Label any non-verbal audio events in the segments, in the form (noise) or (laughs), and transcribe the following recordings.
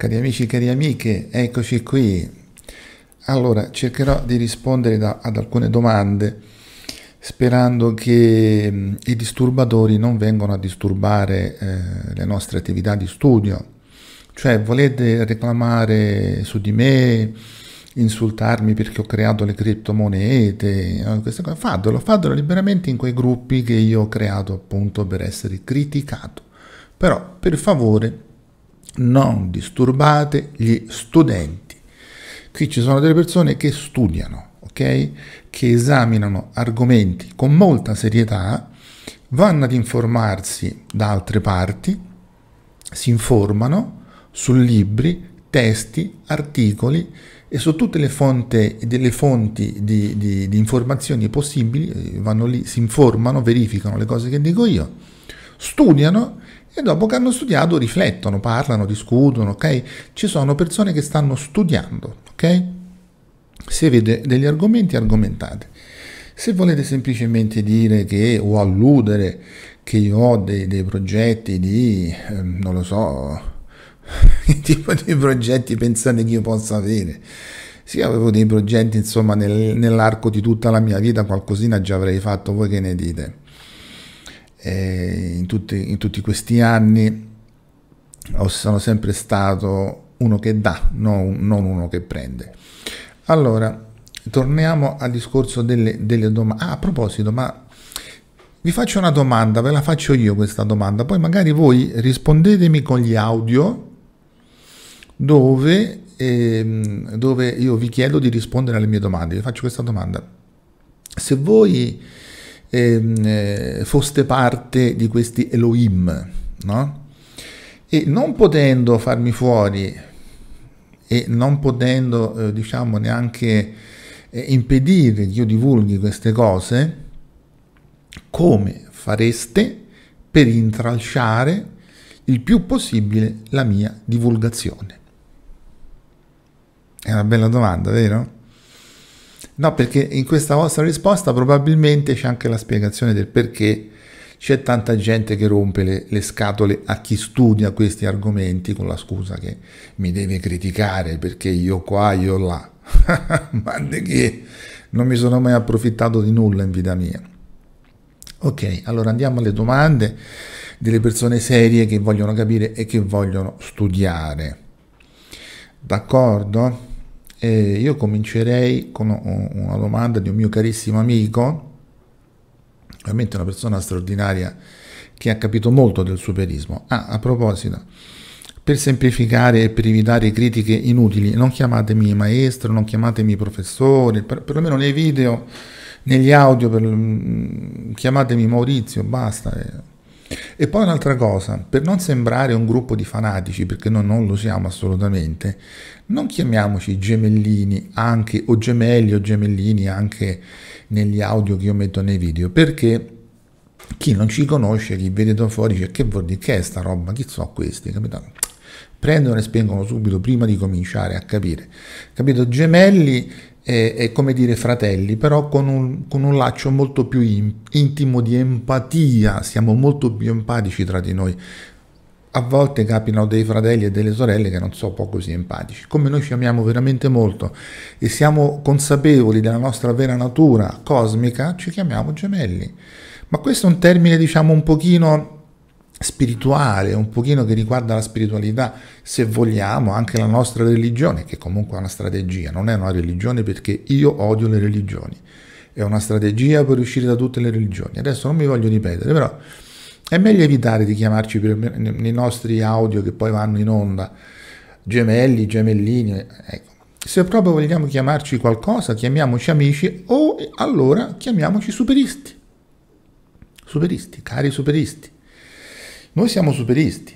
Cari amici, cari amiche, eccoci qui. Allora, cercherò di rispondere da, ad alcune domande sperando che mm, i disturbatori non vengano a disturbare eh, le nostre attività di studio. Cioè, volete reclamare su di me, insultarmi perché ho creato le criptomonete, queste cose, fatelo, fatelo liberamente in quei gruppi che io ho creato appunto per essere criticato. Però, per favore, non disturbate gli studenti. Qui ci sono delle persone che studiano, ok? Che esaminano argomenti con molta serietà, vanno ad informarsi da altre parti, si informano su libri, testi, articoli e su tutte le, fonte, delle fonti di, di, di informazioni possibili, eh, vanno lì, si informano, verificano le cose che dico io, studiano e dopo che hanno studiato riflettono, parlano, discutono, ok? Ci sono persone che stanno studiando, ok? Se avete degli argomenti, argomentate. Se volete semplicemente dire che o alludere che io ho dei, dei progetti di, eh, non lo so, (laughs) che tipo di progetti pensate che io possa avere? Sì, avevo dei progetti, insomma, nel, nell'arco di tutta la mia vita qualcosina già avrei fatto, voi che ne dite? eh, in, tutti, in tutti questi anni sono sempre stato uno che dà, non, non uno che prende. Allora, torniamo al discorso delle, delle domande. Ah, a proposito, ma vi faccio una domanda, ve la faccio io questa domanda, poi magari voi rispondetemi con gli audio dove, ehm, dove io vi chiedo di rispondere alle mie domande. Vi faccio questa domanda. Se voi Ehm, eh, foste parte di questi Elohim, no? E non potendo farmi fuori e non potendo, eh, diciamo, neanche eh, impedire che io divulghi queste cose, come fareste per intralciare il più possibile la mia divulgazione? È una bella domanda, vero? No, perché in questa vostra risposta probabilmente c'è anche la spiegazione del perché c'è tanta gente che rompe le, le, scatole a chi studia questi argomenti con la scusa che mi deve criticare perché io qua, io là. (laughs) Ma di che? Non mi sono mai approfittato di nulla in vita mia. Ok, allora andiamo alle domande delle persone serie che vogliono capire e che vogliono studiare. D'accordo? Eh, io comincerei con una domanda di un mio carissimo amico, veramente una persona straordinaria che ha capito molto del superismo. Ah, a proposito, per semplificare e per evitare critiche inutili, non chiamatemi maestro, non chiamatemi professore, per, perlomeno nei video, negli audio, per, mm, chiamatemi Maurizio, basta. Eh e poi un'altra cosa, per non sembrare un gruppo di fanatici, perché noi non lo siamo assolutamente, non chiamiamoci gemellini anche, o gemelli o gemellini anche negli audio che io metto nei video, perché chi non ci conosce, chi vede da fuori dice che vuol dire, che è sta roba, chi sono questi, capito? Prendono e spengono subito prima di cominciare a capire, capito? Gemelli e, e come dire fratelli, però con un, con un laccio molto più in, intimo di empatia, siamo molto più empatici tra di noi. A volte capitano dei fratelli e delle sorelle che non sono poco così empatici, come noi ci amiamo veramente molto e siamo consapevoli della nostra vera natura cosmica, ci chiamiamo gemelli. Ma questo è un termine diciamo un pochino spirituale, un pochino che riguarda la spiritualità, se vogliamo, anche la nostra religione, che comunque è una strategia, non è una religione perché io odio le religioni, è una strategia per uscire da tutte le religioni. Adesso non mi voglio ripetere, però è meglio evitare di chiamarci nei nostri audio che poi vanno in onda, gemelli, gemellini, ecco. Se proprio vogliamo chiamarci qualcosa, chiamiamoci amici o allora chiamiamoci superisti. Superisti, cari superisti noi siamo superisti,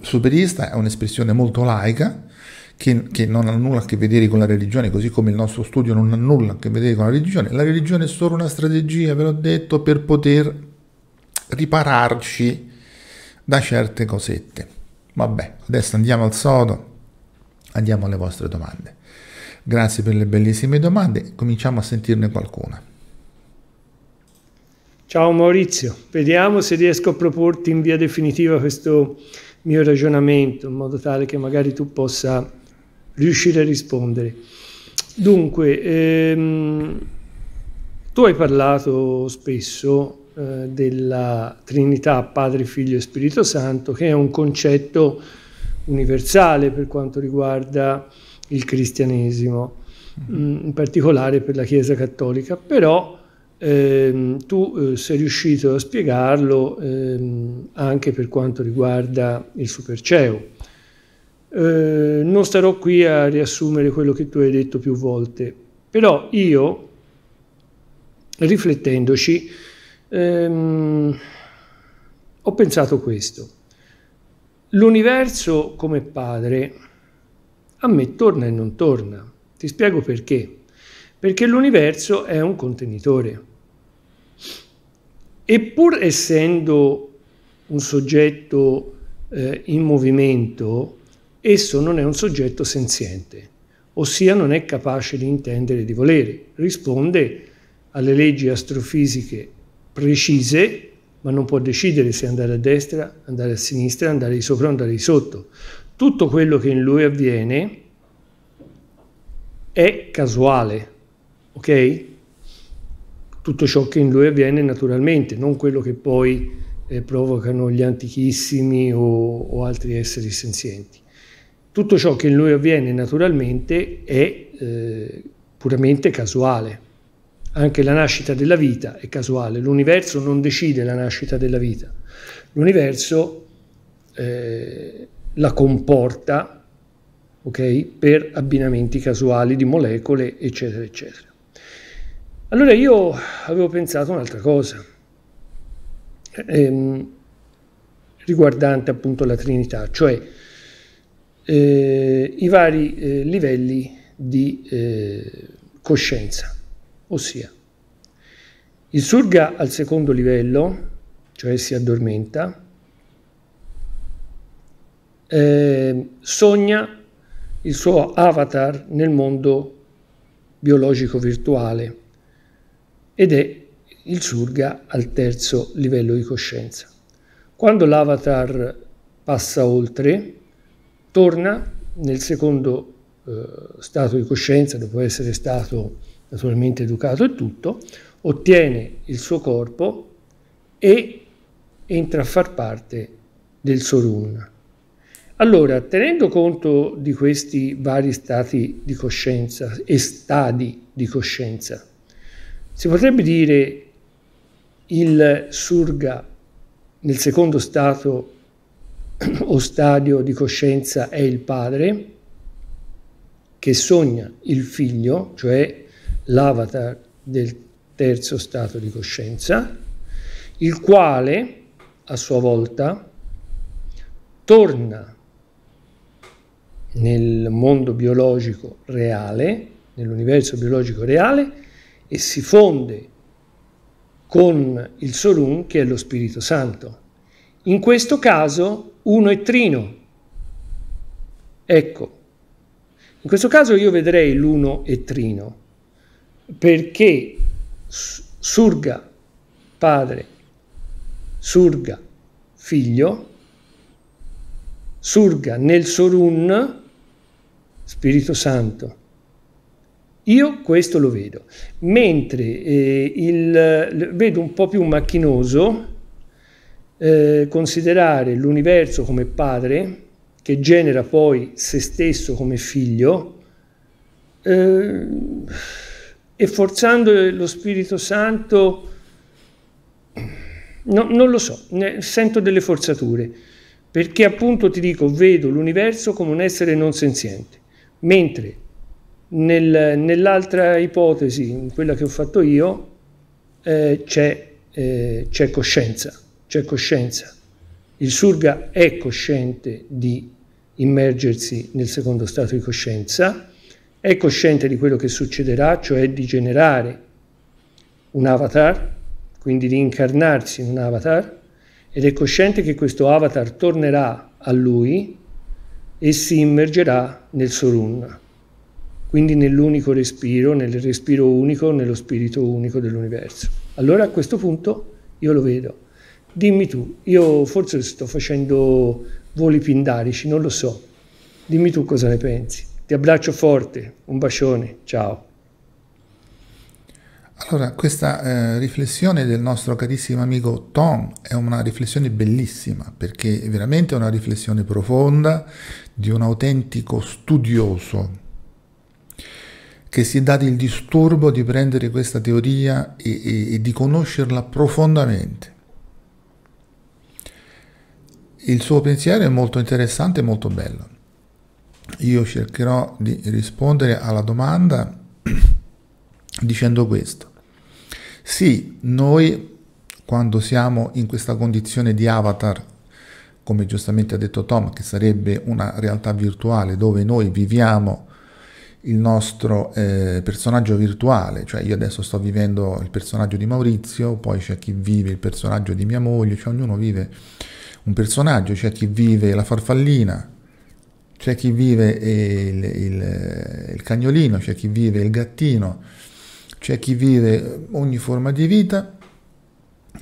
superista è un'espressione molto laica che, che, non ha nulla a che vedere con la religione, così come il nostro studio non ha nulla a che vedere con la religione. La religione è solo una strategia, ve l'ho detto, per poter ripararci da certe cosette. Vabbè, adesso andiamo al sodo, andiamo alle vostre domande. Grazie per le bellissime domande, cominciamo a sentirne qualcuna. Ciao Maurizio, vediamo se riesco a proporti in via definitiva questo mio ragionamento in modo tale che magari tu possa riuscire a rispondere. Dunque, ehm, tu hai parlato spesso eh, della Trinità Padre, Figlio e Spirito Santo, che è un concetto universale per quanto riguarda il cristianesimo, mm-hmm. in particolare per la Chiesa Cattolica, però eh, tu eh, sei riuscito a spiegarlo ehm, anche per quanto riguarda il Superceo. Eh, non starò qui a riassumere quello che tu hai detto più volte, però io, riflettendoci, ehm, ho pensato questo. L'universo come padre a me torna e non torna. Ti spiego perché. Perché l'universo è un contenitore. Eppur essendo un soggetto eh, in movimento, esso non è un soggetto senziente, ossia non è capace di intendere e di volere, risponde alle leggi astrofisiche precise, ma non può decidere se andare a destra, andare a sinistra, andare di sopra o andare di sotto. Tutto quello che in lui avviene è casuale, ok? tutto ciò che in lui avviene naturalmente, non quello che poi eh, provocano gli antichissimi o, o, altri esseri senzienti. Tutto ciò che in lui avviene naturalmente è eh, puramente casuale. Anche la nascita della vita è casuale, l'universo non decide la nascita della vita, l'universo eh, la comporta okay, per abbinamenti casuali di molecole, eccetera, eccetera. Allora io avevo pensato un'altra cosa, ehm, riguardante appunto la Trinità, cioè eh, i vari eh, livelli di eh, coscienza, ossia il surga al secondo livello, cioè si addormenta, ehm, sogna il suo avatar nel mondo biologico virtuale ed è il surga al terzo livello di coscienza. Quando l'avatar passa oltre, torna nel secondo eh, stato di coscienza, dopo essere stato naturalmente educato e tutto, ottiene il suo corpo e entra a far parte del Sorun. Allora, tenendo conto di questi vari stati di coscienza e stadi di coscienza, si potrebbe dire il surga nel secondo stato (clears throat) o stadio di coscienza è il padre che sogna il figlio, cioè l'avatar del terzo stato di coscienza, il quale a sua volta torna nel mondo biologico reale, nell'universo biologico reale, e si fonde con il solum che è lo Spirito Santo. In questo caso uno è trino. Ecco, in questo caso io vedrei l'uno e trino perché surga padre, surga figlio, surga nel sorun Spirito Santo. Io questo lo vedo, mentre eh, il, vedo un po' più macchinoso eh, considerare l'universo come padre, che genera poi se stesso come figlio, eh, e forzando lo Spirito Santo, no, non lo so, ne, sento delle forzature, perché appunto ti dico, vedo l'universo come un essere non senziente, mentre nel, nell'altra ipotesi, quella che ho fatto io, eh, c'è, eh, c'è, coscienza, c'è coscienza. Il surga è cosciente di immergersi nel secondo stato di coscienza, è cosciente di quello che succederà, cioè di generare un avatar, quindi di incarnarsi in un avatar, ed è cosciente che questo avatar tornerà a lui e si immergerà nel Sorun quindi nell'unico respiro, nel respiro unico, nello spirito unico dell'universo. Allora a questo punto io lo vedo. Dimmi tu, io forse sto facendo voli pindarici, non lo so. Dimmi tu cosa ne pensi. Ti abbraccio forte, un bacione, ciao. Allora, questa eh, riflessione del nostro carissimo amico Tom è una riflessione bellissima, perché è veramente una riflessione profonda di un autentico studioso che si è dato il disturbo di prendere questa teoria e, e, e di conoscerla profondamente. Il suo pensiero è molto interessante e molto bello. Io cercherò di rispondere alla domanda (clears throat) dicendo questo. Sì, noi quando siamo in questa condizione di avatar, come giustamente ha detto Tom, che sarebbe una realtà virtuale dove noi viviamo il nostro eh, personaggio virtuale, cioè io adesso sto vivendo il personaggio di Maurizio, poi c'è chi vive il personaggio di mia moglie, cioè ognuno vive un personaggio, c'è chi vive la farfallina, c'è chi vive il, il, il cagnolino, c'è chi vive il gattino, c'è chi vive ogni forma di vita,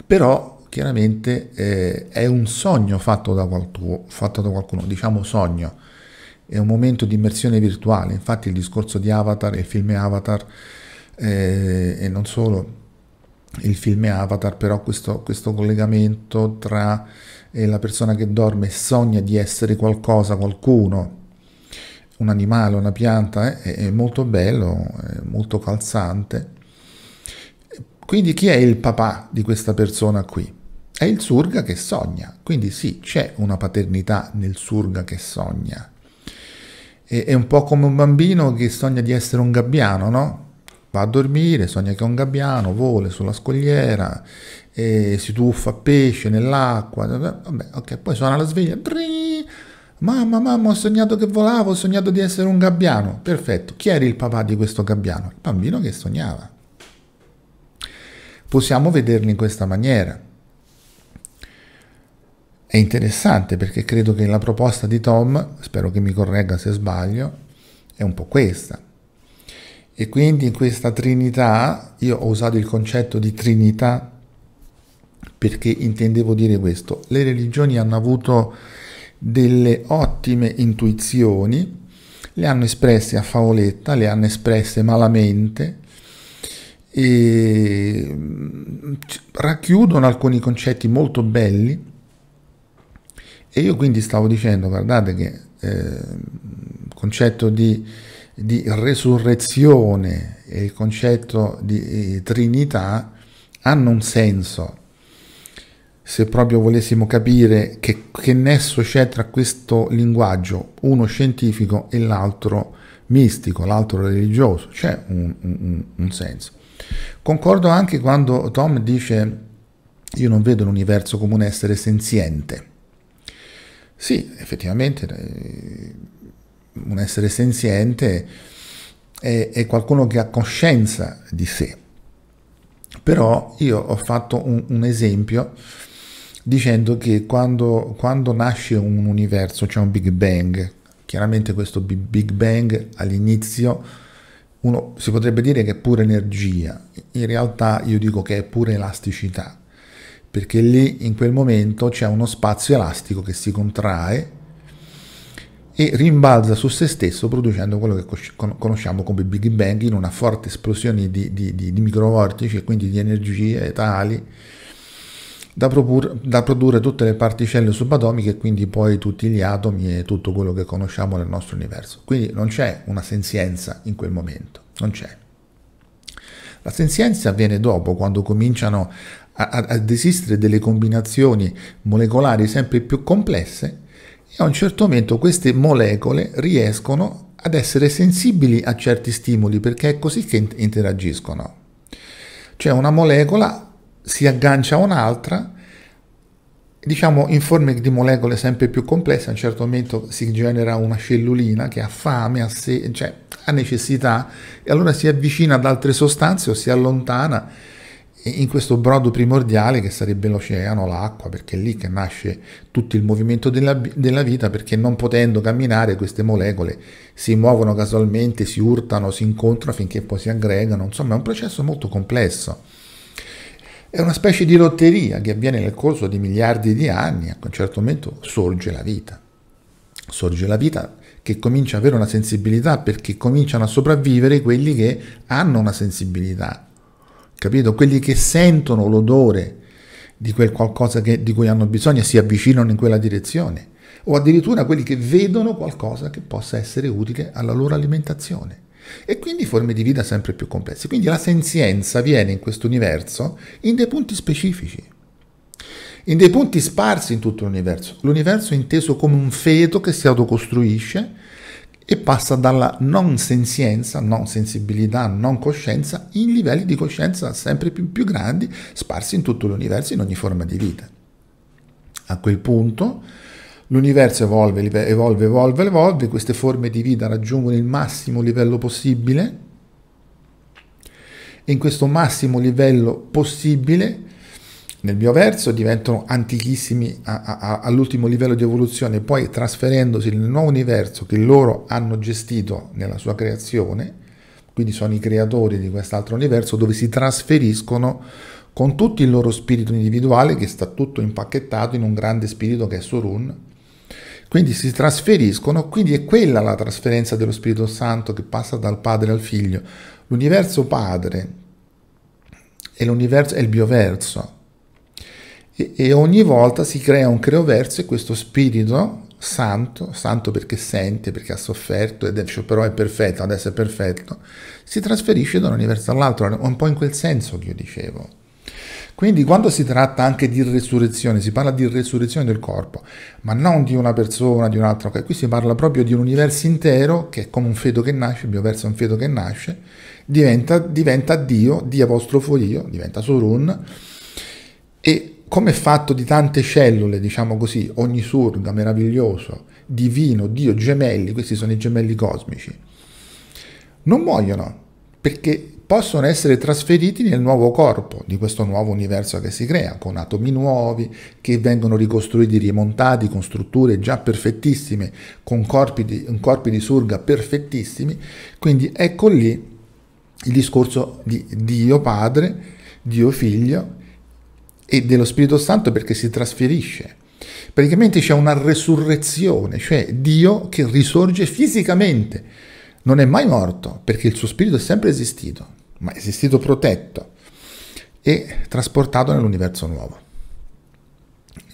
però chiaramente eh, è un sogno fatto da, qualcuno, fatto da qualcuno diciamo sogno, è un momento di immersione virtuale, infatti il discorso di Avatar e il film Avatar eh, e non solo il film Avatar, però questo, questo collegamento tra eh, la persona che dorme e sogna di essere qualcosa, qualcuno, un animale, una pianta, eh, è molto bello, è molto calzante. Quindi chi è il papà di questa persona qui? È il surga che sogna, quindi sì, c'è una paternità nel surga che sogna, e, è un po' come un bambino che sogna di essere un gabbiano, no? Va a dormire, sogna che è un gabbiano, vola sulla scogliera, si tuffa a pesce nell'acqua, eh, eh, vabbè, ok, poi suona la sveglia, Brii! mamma, mamma, ho sognato che volavo, ho sognato di essere un gabbiano, perfetto, chi era il papà di questo gabbiano? Il bambino che sognava. Possiamo vederli in questa maniera è interessante perché credo che la proposta di Tom, spero che mi corregga se sbaglio, è un po' questa. E quindi in questa trinità, io ho usato il concetto di trinità perché intendevo dire questo, le religioni hanno avuto delle ottime intuizioni, le hanno espresse a favoletta, le hanno espresse malamente, e mm, racchiudono alcuni concetti molto belli e io quindi stavo dicendo, guardate che il eh, concetto di, di, resurrezione e il concetto di eh, Trinità hanno un senso. Se proprio volessimo capire che, che nesso c'è tra questo linguaggio, uno scientifico e l'altro mistico, l'altro religioso, c'è un, un, un senso. Concordo anche quando Tom dice io non vedo l'universo come un essere senziente sì, effettivamente eh, un essere senziente è, è qualcuno che ha coscienza di sé. Però io ho fatto un, un esempio dicendo che quando, quando, nasce un universo c'è un Big Bang, chiaramente questo Big Bang all'inizio uno si potrebbe dire che è pura energia, in realtà io dico che è pura elasticità, perché lì in quel momento c'è uno spazio elastico che si contrae e rimbalza su se stesso producendo quello che conosciamo come Big Bang in una forte esplosione di, di, di, di microvortici e quindi di energie tali da, propur, da, produrre tutte le particelle subatomiche e quindi poi tutti gli atomi e tutto quello che conosciamo nel nostro universo. Quindi non c'è una senzienza in quel momento, non c'è. La senzienza avviene dopo, quando cominciano a, ad esistere delle combinazioni molecolari sempre più complesse e a un certo momento queste molecole riescono ad essere sensibili a certi stimoli perché è così che interagiscono. Cioè una molecola si aggancia a un'altra, diciamo in forme di molecole sempre più complesse, a un certo momento si genera una cellulina che ha fame, ha, se- cioè, ha necessità e allora si avvicina ad altre sostanze o si allontana in questo brodo primordiale che sarebbe l'oceano, l'acqua, perché è lì che nasce tutto il movimento della, della vita, perché non potendo camminare queste molecole si muovono casualmente, si urtano, si incontrano finché poi si aggregano, insomma è un processo molto complesso. È una specie di lotteria che avviene nel corso di miliardi di anni, a un certo momento sorge la vita. Sorge la vita che comincia ad avere una sensibilità perché cominciano a sopravvivere quelli che hanno una sensibilità capito? Quelli che sentono l'odore di quel qualcosa che, di cui hanno bisogno e si avvicinano in quella direzione, o addirittura quelli che vedono qualcosa che possa essere utile alla loro alimentazione. E quindi forme di vita sempre più complesse. Quindi la senzienza viene in questo universo in dei punti specifici, in dei punti sparsi in tutto l'universo. L'universo è inteso come un feto che si autocostruisce e passa dalla non sensienza, non sensibilità, non coscienza in livelli di coscienza sempre più, più grandi sparsi in tutto l'universo, in ogni forma di vita. A quel punto l'universo evolve, evolve, evolve, evolve, queste forme di vita raggiungono il massimo livello possibile e in questo massimo livello possibile nel mio verso diventano antichissimi a, a, a, all'ultimo livello di evoluzione, poi trasferendosi nel nuovo universo che loro hanno gestito nella sua creazione, quindi sono i creatori di quest'altro universo dove si trasferiscono con tutto il loro spirito individuale che sta tutto impacchettato in un grande spirito che è Sorun. Quindi si trasferiscono, quindi è quella la trasferenza dello Spirito Santo che passa dal Padre al Figlio. L'universo Padre è, l'universo, è il bioverso, e, e ogni volta si crea un creoverso e questo spirito santo, santo perché sente, perché ha sofferto, ed è, cioè, però è perfetto, adesso è perfetto, si trasferisce da un universo all'altro, un po' in quel senso che io dicevo. Quindi quando si tratta anche di resurrezione, si parla di resurrezione del corpo, ma non di una persona, di un'altra, qui si parla proprio di un universo intero che è come un feto che nasce, il mio verso è un feto che nasce, diventa, diventa Dio, di apostrofo Dio, diventa Surun, e come è fatto di tante cellule, diciamo così, ogni surga, meraviglioso, divino, Dio, gemelli, questi sono i gemelli cosmici, non muoiono perché possono essere trasferiti nel nuovo corpo di questo nuovo universo che si crea, con atomi nuovi che vengono ricostruiti, rimontati con strutture già perfettissime, con corpi di, corpi di surga perfettissimi. Quindi ecco lì il discorso di Dio Padre, Dio Figlio e dello Spirito Santo perché si trasferisce. Praticamente c'è una resurrezione, cioè Dio che risorge fisicamente. Non è mai morto perché il suo spirito è sempre esistito, ma è esistito protetto e trasportato nell'universo nuovo.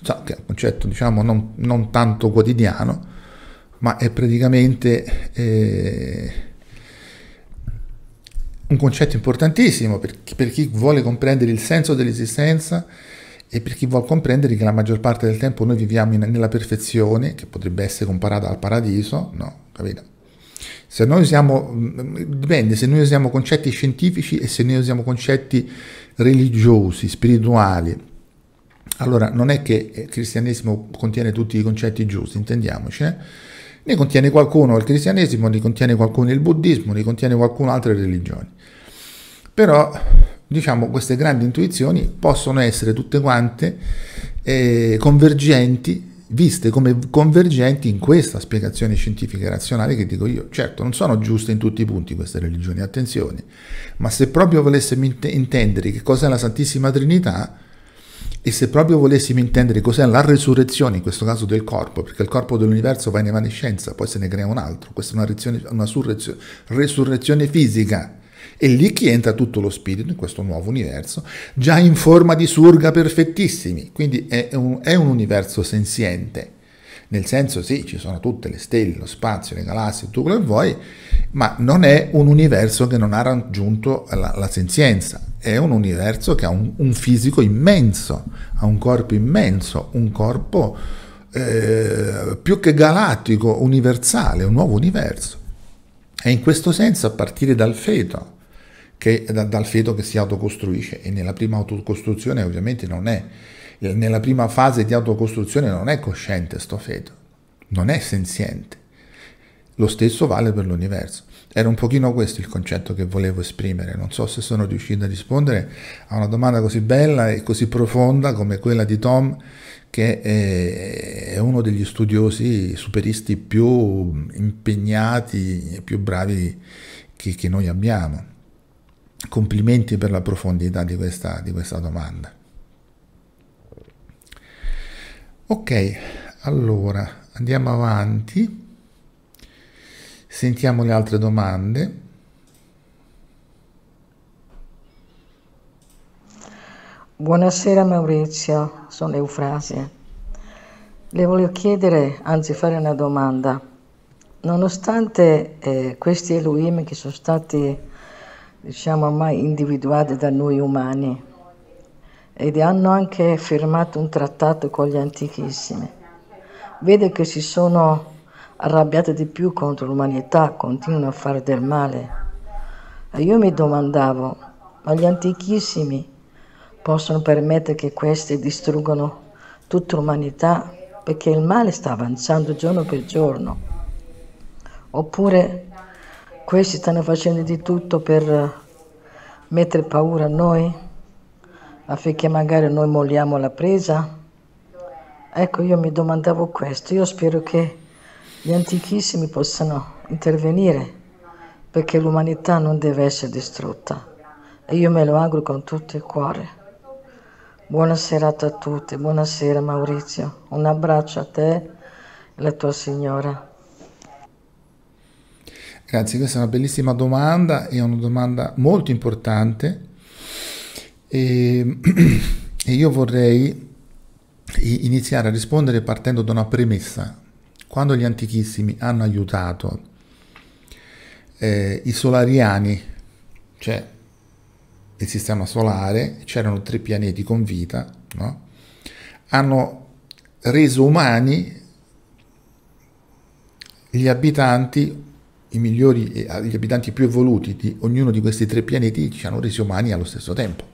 So che è un concetto diciamo non, non tanto quotidiano, ma è praticamente eh, un concetto importantissimo per chi, per chi vuole comprendere il senso dell'esistenza e per chi vuole comprendere che la maggior parte del tempo noi viviamo in, nella perfezione, che potrebbe essere comparata al paradiso, no, capito? Se noi usiamo, mm, dipende, se noi usiamo concetti scientifici e se noi usiamo concetti religiosi, spirituali, allora non è che il cristianesimo contiene tutti i concetti giusti, intendiamoci, eh? Ne contiene qualcuno il cristianesimo, ne contiene qualcuno il buddismo, ne contiene qualcuno altre religioni. Però, diciamo, queste grandi intuizioni possono essere tutte quante eh, convergenti viste come convergenti in questa spiegazione scientifica e razionale che dico io. Certo, non sono giuste in tutti i punti queste religioni, attenzione, ma se proprio volessimo intendere che cos'è la Santissima Trinità, e se proprio volessimo intendere cos'è la resurrezione, in questo caso del corpo, perché il corpo dell'universo va in evanescenza, poi se ne crea un altro, questa è una, una resurrezione fisica. E lì chi entra tutto lo spirito in questo nuovo universo, già in forma di surga perfettissimi, quindi è un, è un universo senziente. Nel senso sì, ci sono tutte le stelle, lo spazio, le galassie, tutto quello che vuoi, ma non è un universo che non ha raggiunto la, la senzienza, è un universo che ha un, un, fisico immenso, ha un corpo immenso, un corpo eh, più che galattico, universale, un nuovo universo. E in questo senso a partire dal feto, che, da, dal feto che si autocostruisce, e nella prima autocostruzione ovviamente non è eh, nella prima fase di autocostruzione non è cosciente sto feto, non è senziente. Lo stesso vale per l'universo. Era un pochino questo il concetto che volevo esprimere. Non so se sono riuscito a rispondere a una domanda così bella e così profonda come quella di Tom, che eh, è uno degli studiosi superisti più impegnati e più bravi che, che, noi abbiamo. Complimenti per la profondità di questa, di questa domanda ok allora andiamo avanti sentiamo le altre domande buonasera Maurizio sono Eufrasia le voglio chiedere anzi fare una domanda nonostante eh, questi Elohim che sono stati diciamo ormai individuati da noi umani ed hanno anche firmato un trattato con gli antichissimi. Vede che si sono arrabbiate di più contro l'umanità, continuano a fare del male. E io mi domandavo, ma gli antichissimi possono permettere che questi distruggano tutta l'umanità perché il male sta avanzando giorno per giorno? Oppure questi stanno facendo di tutto per mettere paura a noi? affinché magari noi molliamo la presa? Ecco, io mi domandavo questo, io spero che gli antichissimi possano intervenire perché l'umanità non deve essere distrutta e io me lo auguro con tutto il cuore. Buona serata a tutti, buonasera Maurizio, un abbraccio a te e alla tua signora. Grazie, questa è una bellissima domanda, e una domanda molto importante e, (clears throat) e io vorrei iniziare a rispondere partendo da una premessa. Quando gli antichissimi hanno aiutato eh, i solariani, cioè il sistema solare, c'erano tre pianeti con vita, no? hanno reso umani gli abitanti, i migliori, ah, gli abitanti più evoluti di ognuno di questi tre pianeti, ci hanno resi umani allo stesso tempo.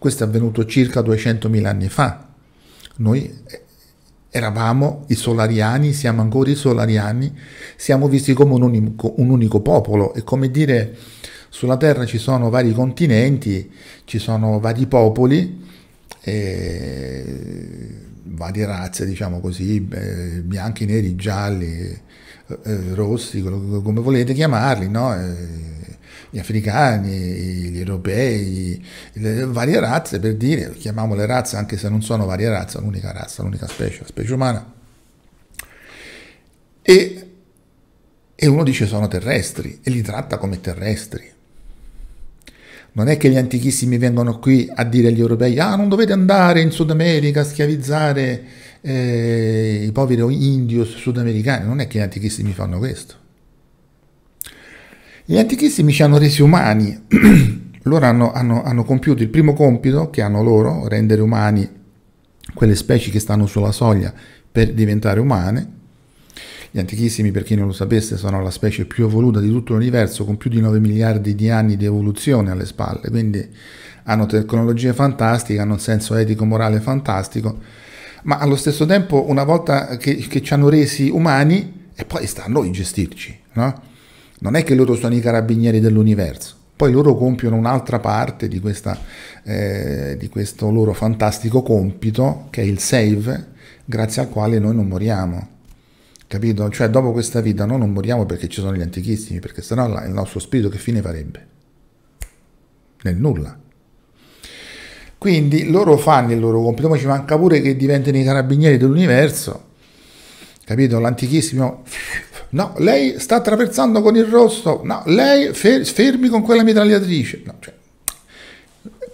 Questo è avvenuto circa 200.000 anni fa. Noi eh, eravamo i solariani, siamo ancora i solariani, siamo visti come un unico, un unico popolo. E come dire sulla Terra ci sono vari continenti, ci sono vari popoli, varie razze, diciamo così, bianchi, neri, gialli, eh, eh, rossi, come volete chiamarli, no? gli africani, gli europei, le varie razze per dire, chiamiamole razze anche se non sono varie razze, l'unica razza, l'unica specie, la specie umana. E, e uno dice sono terrestri e li tratta come terrestri. Non è che gli antichissimi vengono qui a dire agli europei, ah non dovete andare in Sud America a schiavizzare eh, i poveri indios sudamericani, non è che gli antichissimi fanno questo. Gli antichissimi ci hanno resi umani, (clears throat) loro hanno, hanno, hanno, compiuto il primo compito che hanno loro, rendere umani quelle specie che stanno sulla soglia per diventare umane. Gli antichissimi, per chi non lo sapesse, sono la specie più evoluta di tutto l'universo, con più di 9 miliardi di anni di evoluzione alle spalle, quindi hanno tecnologie fantastiche, hanno un senso etico-morale fantastico, ma allo stesso tempo, una volta che, che ci hanno resi umani, e poi sta a noi gestirci, no? Non è che loro sono i carabinieri dell'universo, poi loro compiono un'altra parte di, questa, eh, di questo loro fantastico compito che è il save, grazie al quale noi non moriamo capito? Cioè dopo questa vita noi non moriamo perché ci sono gli antichissimi, perché sennò il nostro spirito che fine farebbe? Nel nulla. Quindi loro fanno il loro compito, ma ci manca pure che diventino i carabinieri dell'universo, capito? L'antichissimo no, lei sta attraversando con il rosso, no, lei fer- fermi con quella mitragliatrice. No, cioè,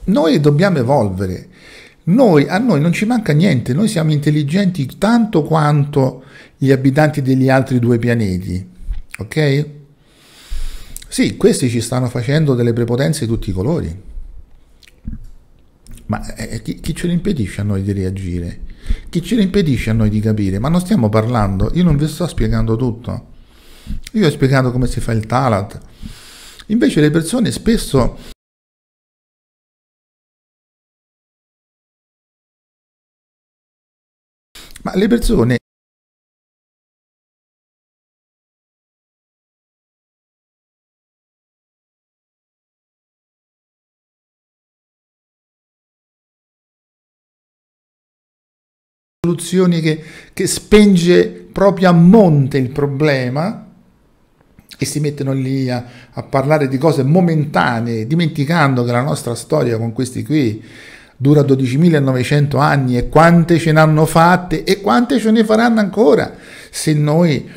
noi dobbiamo evolvere, noi, a noi non ci manca niente, noi siamo intelligenti tanto quanto gli abitanti degli altri due pianeti, ok? Sì, questi ci stanno facendo delle prepotenze di tutti i colori, ma eh, eh chi, chi ce lo impedisce a noi di reagire? che ce lo impedisce a noi di capire? Ma non stiamo parlando, io non vi sto spiegando tutto. Io ho spiegato come si fa il talat. Invece le persone spesso Ma le persone soluzione che, che spinge proprio a monte il problema e si mettono lì a, a, parlare di cose momentanee, dimenticando che la nostra storia con questi qui dura 12.900 anni e quante ce n'hanno fatte e quante ce ne faranno ancora se noi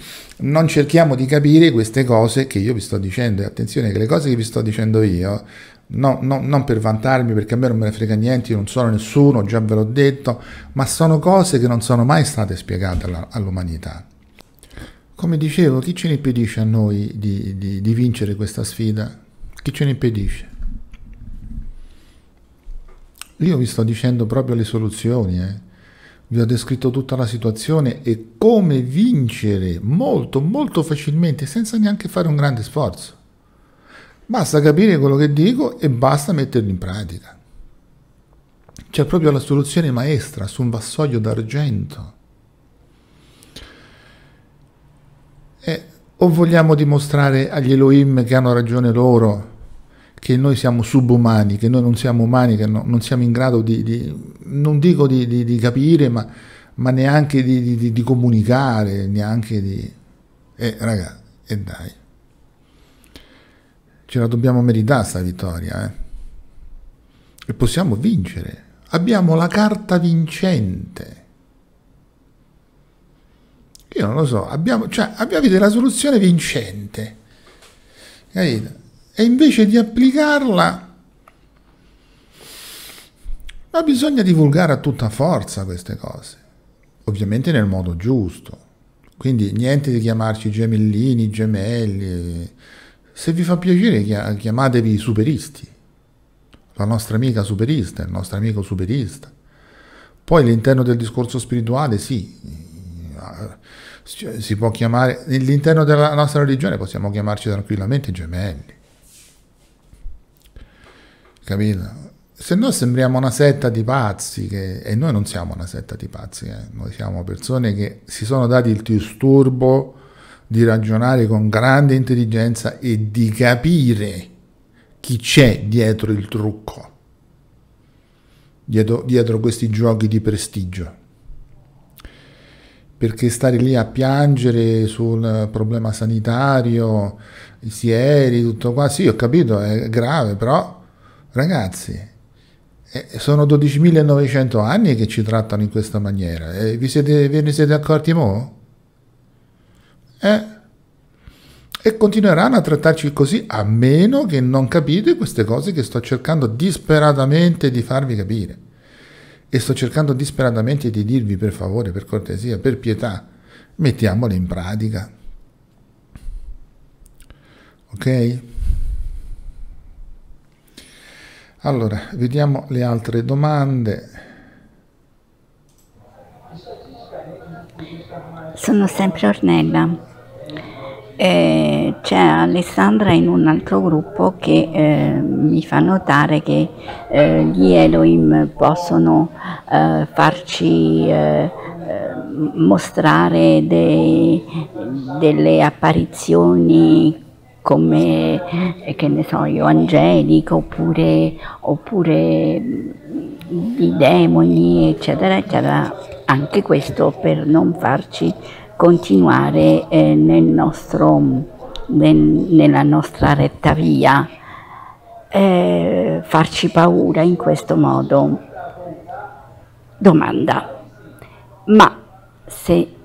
non cerchiamo di capire queste cose che io vi sto dicendo. E attenzione che le cose che vi sto dicendo io No, no, non per vantarmi perché a me non me ne frega niente, io non sono nessuno, già ve l'ho detto, ma sono cose che non sono mai state spiegate alla, all'umanità. Come dicevo, chi ce ne impedisce a noi di, di, di vincere questa sfida? Chi ce ne impedisce? Io vi sto dicendo proprio le soluzioni, eh. vi ho descritto tutta la situazione e come vincere molto, molto facilmente senza neanche fare un grande sforzo. Basta capire quello che dico e basta metterlo in pratica. C'è proprio la soluzione maestra su un vassoio d'argento. E o vogliamo dimostrare agli Elohim che hanno ragione loro, che noi siamo subumani, che noi non siamo umani, che no, non siamo in grado di, di non dico di, di, di capire, ma, ma neanche di, comunicare, neanche di... Eh, raga, e eh dai ce la dobbiamo meritare questa vittoria eh? e possiamo vincere abbiamo la carta vincente io non lo so abbiamo, cioè, avete la soluzione vincente capito? e invece di applicarla ma bisogna divulgare a tutta forza queste cose ovviamente nel modo giusto quindi niente di chiamarci gemellini gemelli se vi fa piacere chiamatevi superisti, la nostra amica superista, il nostro amico superista. Poi all'interno del discorso spirituale sì, eh, si può chiamare, all'interno della nostra religione possiamo chiamarci tranquillamente gemelli. Capito? Se no sembriamo una setta di pazzi, che, e noi non siamo una setta di pazzi, eh? noi siamo persone che si sono dati il disturbo di ragionare con grande intelligenza e di capire chi c'è dietro il trucco, dietro, dietro questi giochi di prestigio. Perché stare lì a piangere sul problema sanitario, i sieri, tutto qua, sì ho capito, è grave, però ragazzi, eh, sono 12.900 anni che ci trattano in questa maniera. Eh, vi, siete, ve ne siete accorti mo'? Eh? E continueranno a trattarci così a meno che non capite queste cose che sto cercando disperatamente di farvi capire. E sto cercando disperatamente di dirvi per favore, per cortesia, per pietà, mettiamole in pratica. Ok? Allora, vediamo le altre domande. Sono sempre Ornella. Eh, c'è Alessandra in un altro gruppo che eh, mi fa notare che eh, gli Elohim possono eh, farci eh, eh, mostrare dei, delle apparizioni come, che ne so io, angeliche oppure, oppure di demoni, eccetera, eccetera. Anche questo per non farci continuare eh, nel nostro, nel, nella nostra retta via, eh, farci paura in questo modo. Domanda, ma se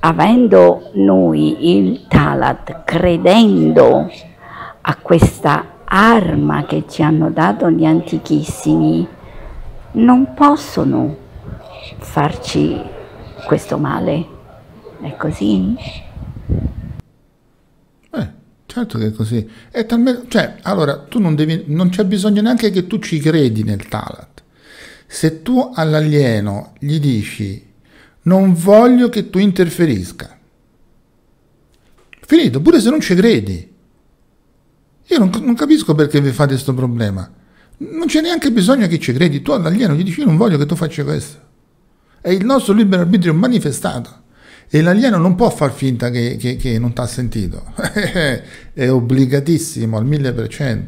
avendo noi il Talat, credendo a questa arma che ci hanno dato gli antichissimi, non possono farci questo male. È così? Eh, certo che è così. È talmente, cioè, allora, tu non devi, non c'è bisogno neanche che tu ci credi nel Talat. Se tu all'alieno gli dici non voglio che tu interferisca, finito, pure se non ci credi. Io non, non capisco perché vi fate questo problema. Non c'è neanche bisogno che ci credi. Tu all'alieno gli dici io non voglio che tu faccia questo. È il nostro libero arbitrio manifestato e l'alieno non può far finta che, che, che non ti ha sentito, (laughs) è obbligatissimo al 1000%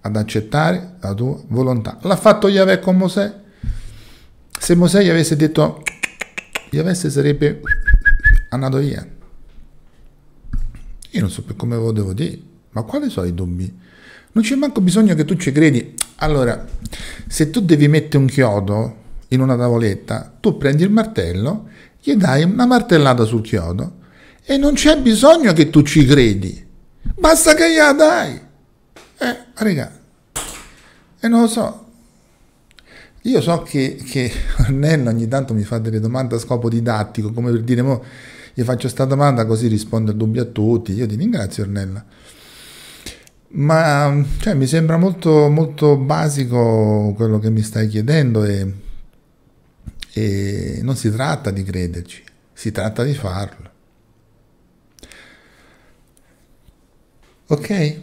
ad accettare la tua volontà. L'ha fatto Yahweh con Mosè. Se Mosè gli avesse detto Yahweh sarebbe andato via. Io non so per come lo devo dire, ma quali sono i dubbi? Non c'è manco bisogno che tu ci credi. Allora, se tu devi mettere un chiodo in una tavoletta, tu prendi il martello gli dai una martellata sul chiodo e non c'è bisogno che tu ci credi, basta che gliela dai. Eh, raga, e non lo so. Io so che, che Ornello (laughs) ogni tanto mi fa delle domande a scopo didattico, come per dire, mo, gli faccio questa domanda così rispondo al dubbio a tutti. Io ti ringrazio Ornella. Ma cioè, mi sembra molto, molto basico quello che mi stai chiedendo e e non si tratta di crederci, si tratta di farlo. Ok?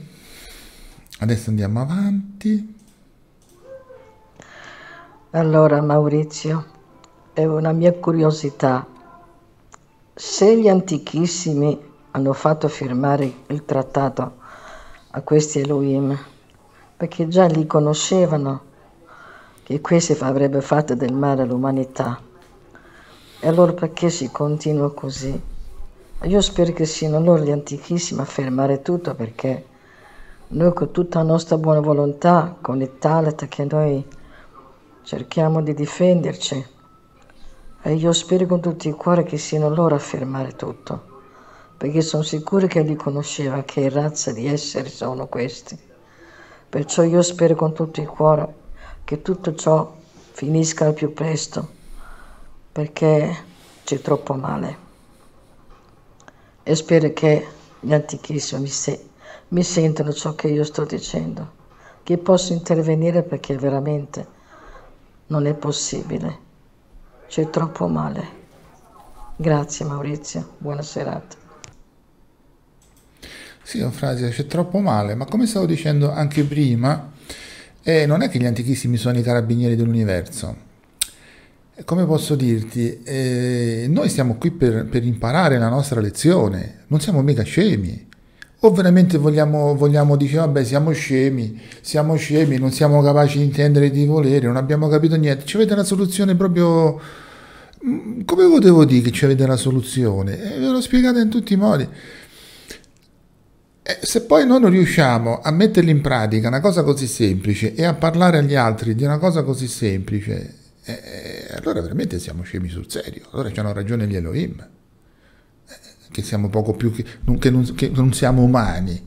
Adesso andiamo avanti. Allora Maurizio, è una mia curiosità. Se gli antichissimi hanno fatto firmare il trattato a questi Elohim, perché già li conoscevano che questi avrebbe fatto del male all'umanità. E allora perché si continua così? Io spero che siano loro gli antichissimi a fermare tutto perché noi con tutta la nostra buona volontà, con il talent che noi cerchiamo di difenderci, e io spero con tutto il cuore che siano loro a fermare tutto, perché sono sicuro che li conosceva che razza di esseri sono questi. Perciò io spero con tutto il cuore che tutto ciò finisca al più presto, perché c'è troppo male. E spero che gli antichissimi se mi sentano ciò che io sto dicendo, che posso intervenire perché veramente non è possibile, c'è troppo male. Grazie Maurizio, buona serata. Sì, Don Franzio, c'è troppo male, ma come stavo dicendo anche prima, e non è che gli antichissimi sono i carabinieri dell'universo. Come posso dirti, eh, noi siamo qui per, per, imparare la nostra lezione, non siamo mica scemi. O veramente vogliamo, vogliamo dire, vabbè, siamo scemi, siamo scemi, non siamo capaci di intendere di volere, non abbiamo capito niente. Ci avete una soluzione proprio... Mm, come potevo dire che ci avete una soluzione? Eh, ve l'ho spiegata in tutti i modi. E eh, se poi noi non riusciamo a metterli in pratica una cosa così semplice e a parlare agli altri di una cosa così semplice, eh, eh allora veramente siamo scemi sul serio, allora hanno ragione gli Elohim, eh, che siamo poco più che, che, non, che non, siamo umani.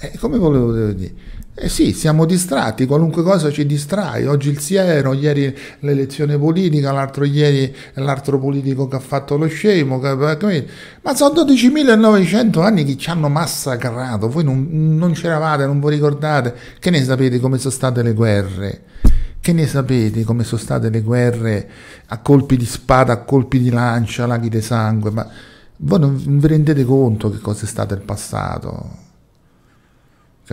Eh, come volevo dire? Eh sì, siamo distratti, qualunque cosa ci distrae. Oggi il siero, ieri l'elezione politica, l'altro ieri l'altro politico che ha fatto lo scemo. Ma sono 12.900 anni che ci hanno massacrato. Voi non, non c'eravate, non vi ricordate. Che ne sapete come sono state le guerre? Che ne sapete come sono state le guerre a colpi di spada, a colpi di lancia, laghi di sangue? Ma voi non vi rendete conto che cosa è stato il passato?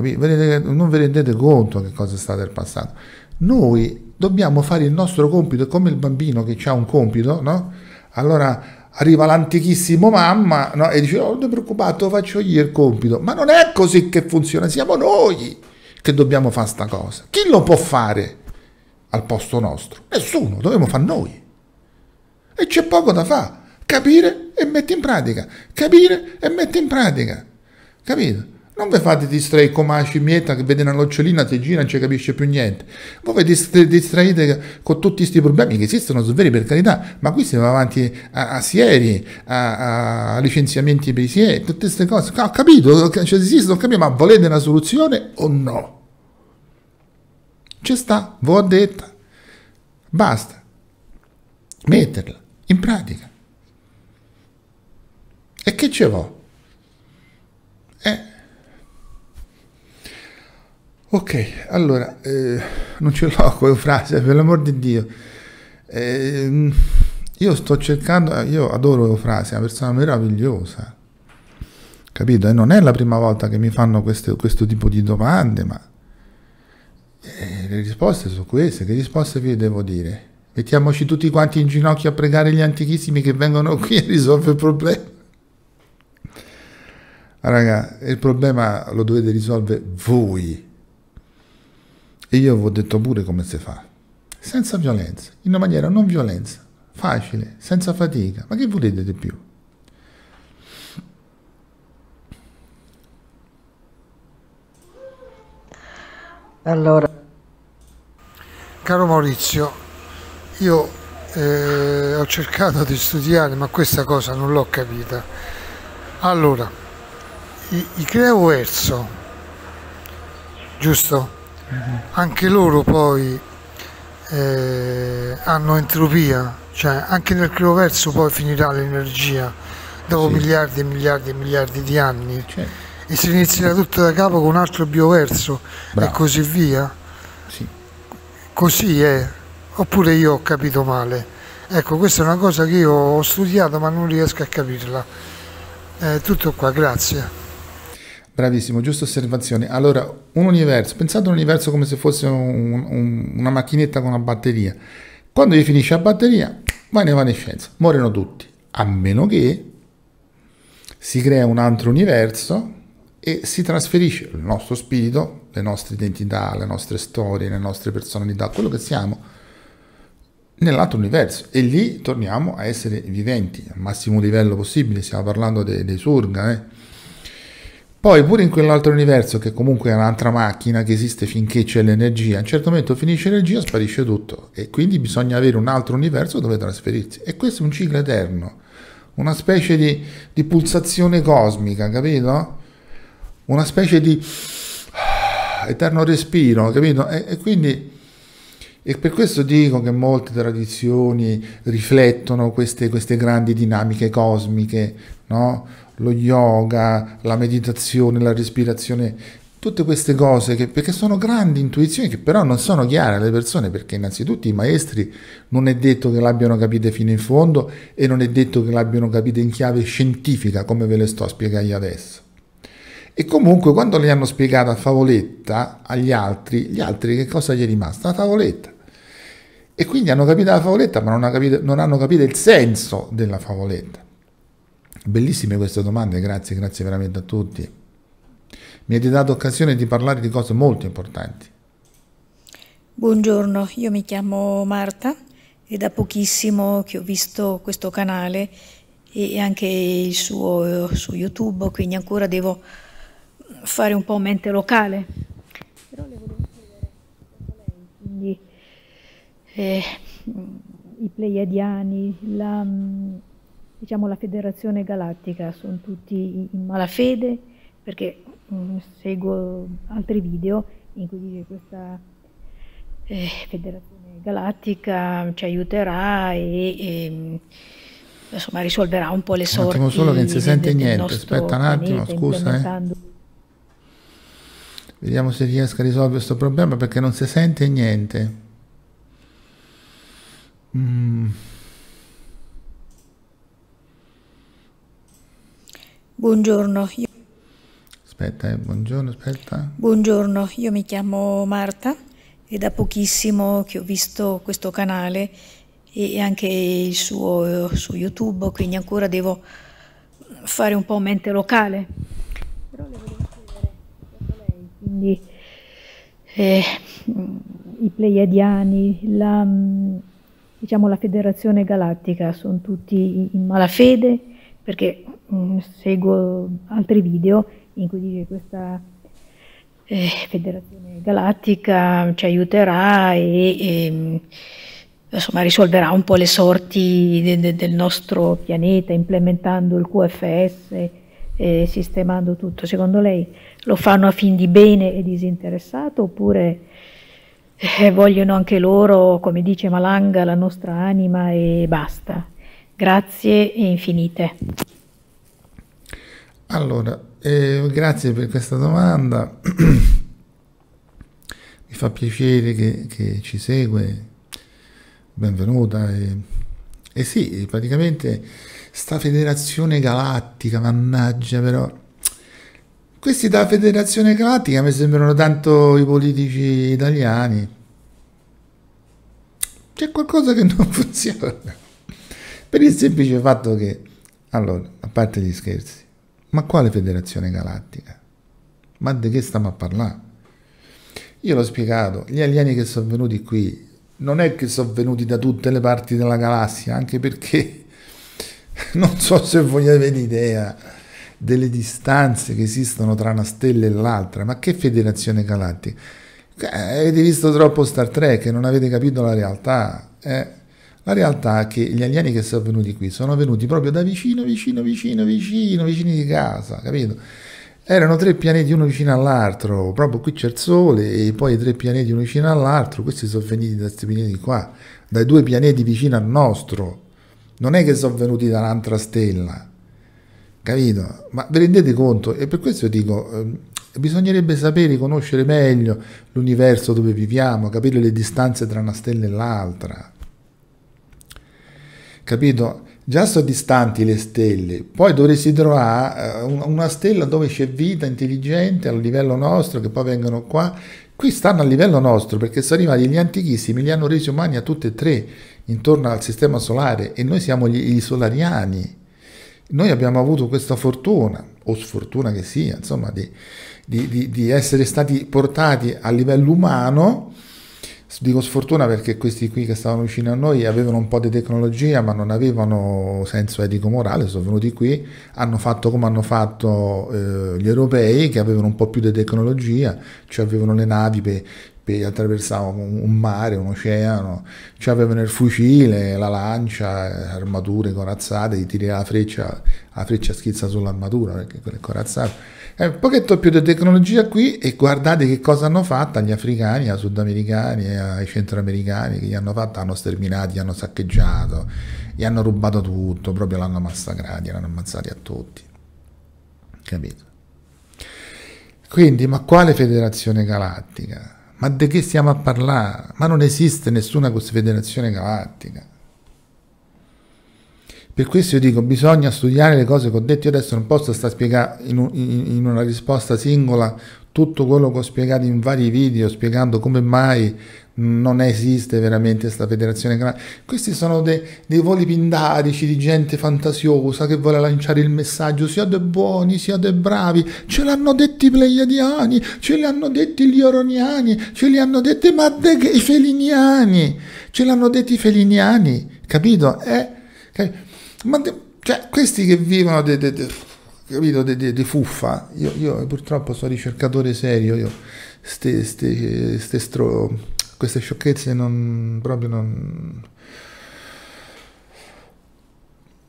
Vedete, non vi rendete conto che cosa è stato il passato. Noi dobbiamo fare il nostro compito, come il bambino che ha un compito, no? Allora arriva l'antichissimo mamma no? e dice, oh, non ti preoccupate, faccio io il compito. Ma non è così che funziona, siamo noi che dobbiamo fare questa cosa. Chi lo può fare al posto nostro? Nessuno, dobbiamo fare noi. E c'è poco da fare. Capire e mettere in pratica. Capire e mettere in pratica. Capito? Non vi fate distraire come la scimmietta che vede una nocciolina, si gira e non ci capisce più niente. Voi vi distra- distraete con tutti questi problemi che esistono, sono veri per carità, ma qui si va avanti a, a sieri, a, a, licenziamenti per i sieri, tutte queste cose. Ho capito, cioè, esistono, ho capito, ma volete una soluzione o no? Ci sta, vi ho detta. Basta. Metterla in pratica. E che ce vuole? Ok, allora, eh, non ce l'ho (laughs) con Eufrasia, per l'amor di Dio. Eh, io sto cercando, eh, io adoro Eufrasia, è una persona meravigliosa, capito? E non è la prima volta che mi fanno queste, questo tipo di domande, ma eh, le risposte sono queste, che risposte vi devo dire? Mettiamoci tutti quanti in ginocchio a pregare gli antichissimi che vengono qui e risolvere il problema. Raga, il problema lo dovete risolvere voi e io vi ho detto pure come si fa. Senza violenza, in una maniera non violenza, facile, senza fatica. Ma che volete di più? Allora. Caro Maurizio, io eh, ho cercato di studiare, ma questa cosa non l'ho capita. Allora, i, i creo verso, giusto? anche loro poi eh, hanno entropia, cioè anche nel crioverso poi finirà l'energia dopo sì. miliardi e miliardi e miliardi di anni certo. e si inizierà tutto da capo con un altro bioverso Bravo. e così via. Sì. Così è, oppure io ho capito male. Ecco, questa è una cosa che io ho studiato ma non riesco a capirla. È eh, tutto qua, grazie. Bravissimo, giusta osservazione. Allora, un universo, pensate a un universo come se fosse un, un, una macchinetta con una batteria. Quando gli finisce la batteria, va in evanescenza, muoiono tutti, a meno che si crea un altro universo e si trasferisce il nostro spirito, le nostre identità, le nostre storie, le nostre personalità, quello che siamo, nell'altro universo e lì torniamo a essere viventi al massimo livello possibile, stiamo parlando dei, dei surga, eh? Poi pure in quell'altro universo, che comunque è un'altra macchina che esiste finché c'è l'energia, a un certo momento finisce l'energia, sparisce tutto e quindi bisogna avere un altro universo dove trasferirsi. E questo è un ciclo eterno, una specie di, di pulsazione cosmica, capito? Una specie di ah, eterno respiro, capito? E, e quindi... E per questo dico che molte tradizioni riflettono queste, queste grandi dinamiche cosmiche, no? lo yoga, la meditazione, la respirazione, tutte queste cose che, perché sono grandi intuizioni che però non sono chiare alle persone perché innanzitutto i maestri non è detto che l'abbiano capite fino in fondo e non è detto che l'abbiano capite in chiave scientifica come ve le sto a spiegare adesso. E comunque quando le hanno spiegato a favoletta agli altri, gli altri che cosa gli è rimasta? La favoletta. E quindi hanno capito la favoletta ma non, ha capito, non hanno capito il senso della favoletta. Bellissime queste domande, grazie, grazie veramente a tutti. Mi avete dato occasione di parlare di cose molto importanti. Buongiorno, io mi chiamo Marta e da pochissimo che ho visto questo canale e anche il suo su YouTube, quindi ancora devo fare un po' mente locale. Però le volevo chiedere, quindi eh, i pleiadiani, la mm, diciamo, la Federazione Galattica, sono tutti in malafede perché mh, mm, seguo altri video in cui dice questa eh, Federazione Galattica ci aiuterà e, e mm, insomma risolverà un po' le sorti. Un attimo solo che non si sente niente, aspetta un attimo, scusa. Eh. Vediamo se riesco a risolvere questo problema perché non si sente niente. Mm. Buongiorno. Io... Aspetta, eh, buongiorno, aspetta. Buongiorno, io mi chiamo Marta e da pochissimo che ho visto questo canale e anche il suo su YouTube, quindi ancora devo fare un po' mente locale. Però le volevo chiedere, ecco lei, quindi eh, i Pleiadiani, la, mm, diciamo, la Federazione Galattica, sono tutti in malafede? perché mh, mm, seguo altri video in cui dice questa eh, federazione galattica ci aiuterà e, e mm, insomma, risolverà un po' le sorti de, de, del nostro pianeta implementando il QFS, e sistemando tutto. Secondo lei lo fanno a fin di bene e disinteressato oppure eh, vogliono anche loro, come dice Malanga, la nostra anima e basta? Grazie infinite. Allora, eh, grazie per questa domanda. (clears throat) Mi fa piacere che, che ci segue. Benvenuta. E, e sì, praticamente sta federazione galattica, mannaggia però. Questi da Federazione Galattica mi sembrano tanto i politici italiani. C'è qualcosa che non (laughs) funziona. Per il semplice fatto che, allora, a parte gli scherzi, ma quale federazione galattica? Ma di che stiamo a parlare? Io l'ho spiegato, gli alieni che sono venuti qui non è che sono venuti da tutte le parti della galassia, anche perché (laughs) non so se voi avete idea delle distanze che esistono tra una stella e l'altra, ma che federazione galattica? Eh, avete visto troppo Star Trek e non avete capito la realtà. Eh? La realtà è che gli alieni che sono venuti qui sono venuti proprio da vicino, vicino, vicino, vicino, vicini di casa, capito? Erano tre pianeti uno vicino all'altro, proprio qui c'è il Sole e poi tre pianeti uno vicino all'altro, questi sono venuti da questi pianeti qua, dai due pianeti vicino al nostro, non è che sono venuti da un'altra stella, capito? Ma vi rendete conto? E per questo dico, eh, bisognerebbe sapere, conoscere meglio l'universo dove viviamo, capire le distanze tra una stella e l'altra capito? Già sono distanti le stelle, poi dovresti trovare eh, una stella dove c'è vita intelligente a livello nostro, che poi vengono qua. Qui stanno a livello nostro perché sono arrivati gli antichissimi, li hanno resi umani a tutti e tre intorno al sistema solare e noi siamo gli, gli solariani. Noi abbiamo avuto questa fortuna, o sfortuna che sia, insomma, di, di, di, di essere stati portati a livello umano Dico sfortuna perché questi qui che stavano vicino a noi avevano un po' di tecnologia ma non avevano senso etico-morale, sono venuti qui, hanno fatto come hanno fatto eh, gli europei che avevano un po' più di tecnologia, cioè avevano le navi per, per attraversavano un mare, un oceano, cioè avevano il fucile, la lancia, eh, armature corazzate, gli tiri la freccia, la freccia schizza sull'armatura perché quelle corazzate è un pochetto più di tecnologia qui e guardate che cosa hanno fatto agli africani, ai sudamericani, ai centroamericani che gli hanno fatto, hanno sterminati, hanno saccheggiato, gli hanno rubato tutto, proprio l'hanno massacrati, l'hanno ammazzati a tutti. Capito? Quindi, ma quale federazione galattica? Ma di che stiamo a parlare? Ma non esiste nessuna federazione galattica. Per questo io dico, bisogna studiare le cose che ho detto, io adesso non posso stare a spiegare in, un, in una risposta singola tutto quello che ho spiegato in vari video, spiegando come mai non esiste veramente questa federazione canale. Questi sono de, dei voli pindarici di gente fantasiosa che vuole lanciare il messaggio siate buoni, siate bravi, ce l'hanno detto i pleiadiani, ce l'hanno detto gli oroniani, ce li hanno detti i feliniani, ce l'hanno detto i feliniani, capito? Eh, capito? Ma de, cioè, questi che vivono di de, de, capito, de, fuffa, io, io, purtroppo sono ricercatore serio, io ste, ste, ste stro, queste sciocchezze non, proprio non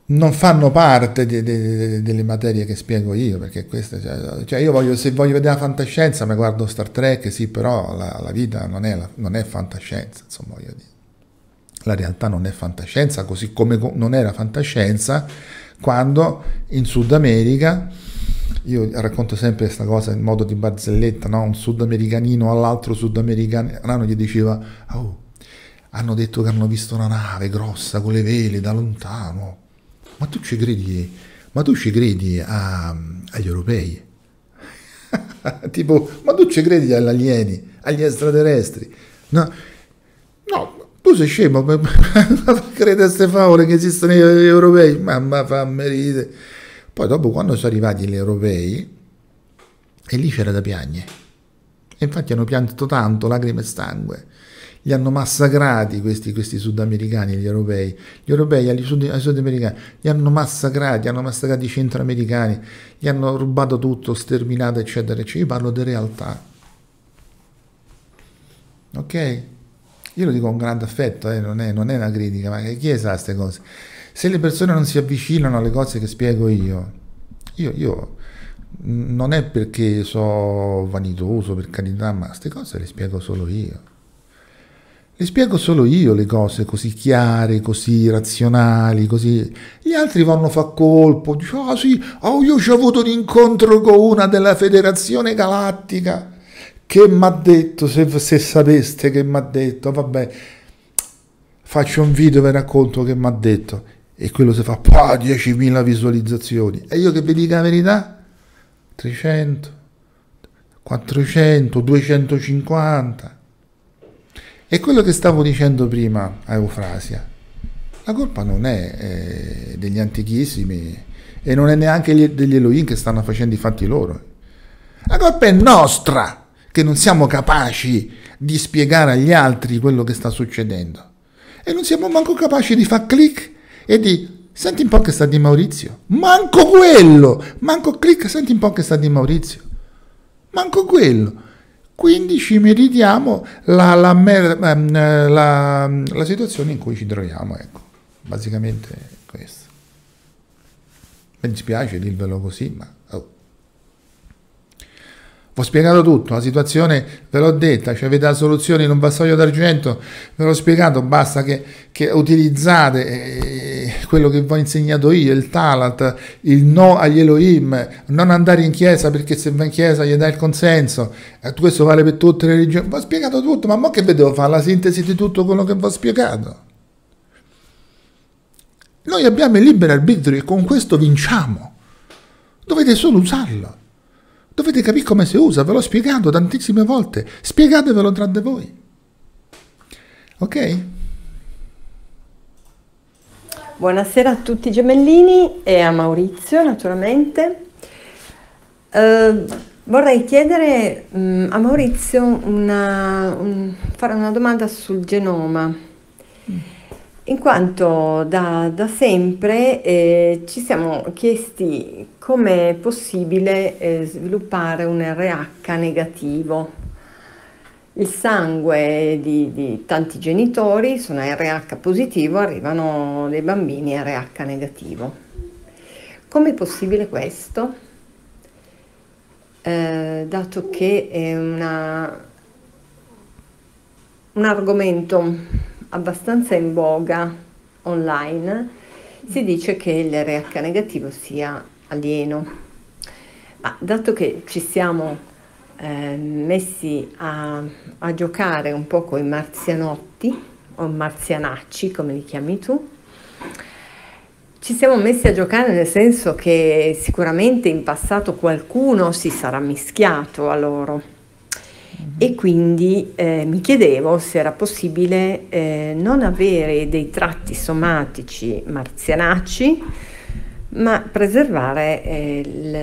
non fanno parte di, di, di, delle materie che spiego io, perché queste, cioè, cioè io voglio, se voglio vedere la fantascienza mi guardo Star Trek, sì, però la, la vita non è, la, non è fantascienza, insomma, voglio dire. La realtà non è fantascienza, così come non era fantascienza quando in Sud America, io racconto sempre questa cosa in modo di barzelletta, no? un sudamericanino all'altro sudamericano gli diceva, oh, hanno detto che hanno visto una nave grossa con le vele da lontano, ma tu ci credi, ma tu ci credi a, agli europei? (laughs) tipo, ma tu ci credi agli alieni, agli extraterrestri? No, no tu sei scemo, ma crede a queste favole che esistono gli europei? Mamma fammi ridere. Poi dopo quando sono arrivati gli europei, e lì c'era da piagne. E infatti hanno pianto tanto, lacrime e stangue. Li hanno massacrati questi, questi sudamericani, gli europei. Gli europei agli sud, ai sudamericani li hanno massacrati, hanno massacrati i centroamericani, gli hanno rubato tutto, sterminato, eccetera, eccetera. Io parlo di realtà. Ok? Io lo dico con grande affetto, eh, non, è, non, è, una critica, ma chi sa queste cose? Se le persone non si avvicinano alle cose che spiego io, io, io non è perché sono vanitoso, per carità, ma queste cose le spiego solo io. Le spiego solo io le cose così chiare, così razionali, così. Gli altri vanno a far colpo, dicono, ah oh, sì, oh, io ci ho avuto un incontro con una della Federazione Galattica che mi ha detto, se, se sapeste che mi ha detto, vabbè, faccio un video e vi racconto che mi ha detto. E quello si fa, 10.000 visualizzazioni. E io che vi dica la verità? 300, 400, 250. E quello che stavo dicendo prima a Eufrasia, la colpa non è eh, degli antichissimi e non è neanche degli Elohim che stanno facendo i fatti loro. La colpa è nostra che non siamo capaci di spiegare agli altri quello che sta succedendo. E non siamo manco capaci di far click e di senti un po' che sta di Maurizio. Manco quello! Manco click, senti un po' che sta di Maurizio. Manco quello. Quindi ci meritiamo la, la, ehm, la, la situazione in cui ci troviamo, ecco. Basicamente questo. Mi dispiace dirvelo così, ma ho spiegato tutto, la situazione ve l'ho detta, cioè avete la soluzione in un vassoio d'argento, ve l'ho spiegato, basta che, che utilizzate eh, eh, quello che vi ho insegnato io, il Talat, il no agli Elohim, non andare in chiesa perché se va in chiesa gli dà il consenso, eh, questo vale per tutte le religioni, vi ho spiegato tutto, ma mo che vi devo fare la sintesi di tutto quello che vi ho spiegato? Noi abbiamo il libero arbitrio e con questo vinciamo, dovete solo usarlo. Dovete capire come si usa, ve l'ho spiegato tantissime volte, spiegatevelo tra di voi. Ok? Buonasera a tutti i gemellini e a Maurizio naturalmente. Eh, vorrei chiedere mh, mm, a Maurizio una, un, fare una domanda sul genoma in quanto da, da sempre eh, ci siamo chiesti come è possibile eh, sviluppare un RH negativo. Il sangue di, di tanti genitori sono RH positivo, arrivano dei bambini RH negativo. Come è possibile questo? Eh, dato che è una, un argomento abbastanza in voga online, si dice che il l'RH negativo sia alieno. Ma dato che ci siamo eh, messi a, a, giocare un po' con i marzianotti o marzianacci, come li chiami tu, ci siamo messi a giocare nel senso che sicuramente in passato qualcuno si sarà mischiato a loro e quindi eh, mi chiedevo se era possibile eh, non avere dei tratti somatici marzianacci ma preservare eh,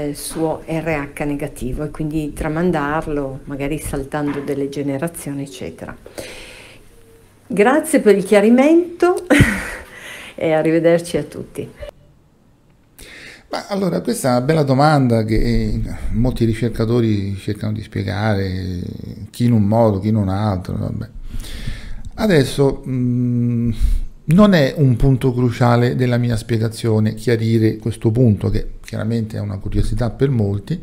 il suo RH negativo e quindi tramandarlo magari saltando delle generazioni eccetera. Grazie per il chiarimento (laughs) e arrivederci a tutti. Ma allora, questa è una bella domanda che eh, molti ricercatori cercano di spiegare, chi in un modo, chi in un altro. Vabbè. Adesso mh, mm, non è un punto cruciale della mia spiegazione chiarire questo punto, che chiaramente è una curiosità per molti,